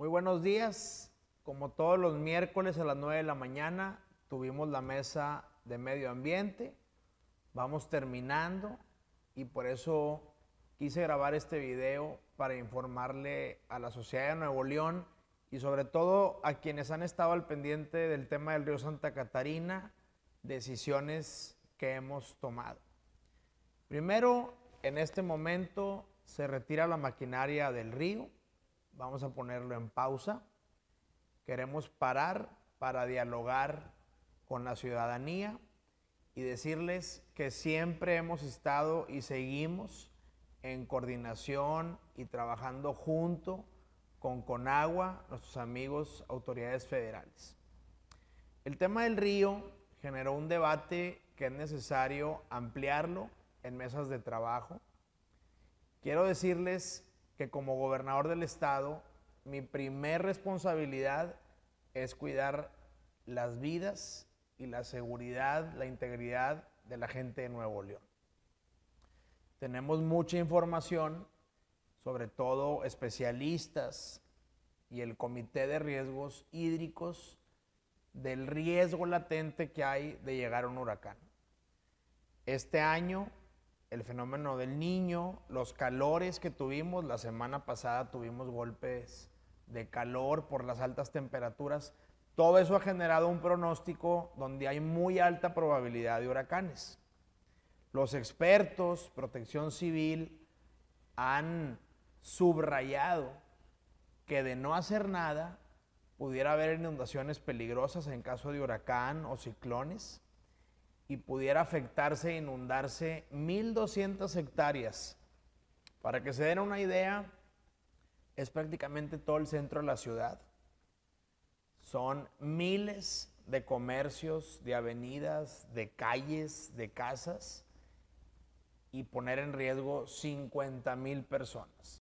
Muy buenos días. Como todos los miércoles a las 9 de la mañana tuvimos la mesa de medio ambiente. Vamos terminando y por eso quise grabar este video para informarle a la sociedad de Nuevo León y sobre todo a quienes han estado al pendiente del tema del río Santa Catarina, decisiones que hemos tomado. Primero, en este momento se retira la maquinaria del río Vamos a ponerlo en pausa. Queremos parar para dialogar con la ciudadanía y decirles que siempre hemos estado y seguimos en coordinación y trabajando junto con Conagua, nuestros amigos autoridades federales. El tema del río generó un debate que es necesario ampliarlo en mesas de trabajo. Quiero decirles que como gobernador del estado, mi primer responsabilidad es cuidar las vidas y la seguridad, la integridad de la gente de Nuevo León. Tenemos mucha información, sobre todo especialistas y el Comité de Riesgos Hídricos, del riesgo latente que hay de llegar a un huracán. Este año el fenómeno del niño, los calores que tuvimos. La semana pasada tuvimos golpes de calor por las altas temperaturas. Todo eso ha generado un pronóstico donde hay muy alta probabilidad de huracanes. Los expertos, protección civil, han subrayado que de no hacer nada pudiera haber inundaciones peligrosas en caso de huracán o ciclones y pudiera afectarse, e inundarse 1.200 hectáreas. Para que se den una idea, es prácticamente todo el centro de la ciudad. Son miles de comercios, de avenidas, de calles, de casas y poner en riesgo 50,000 mil personas.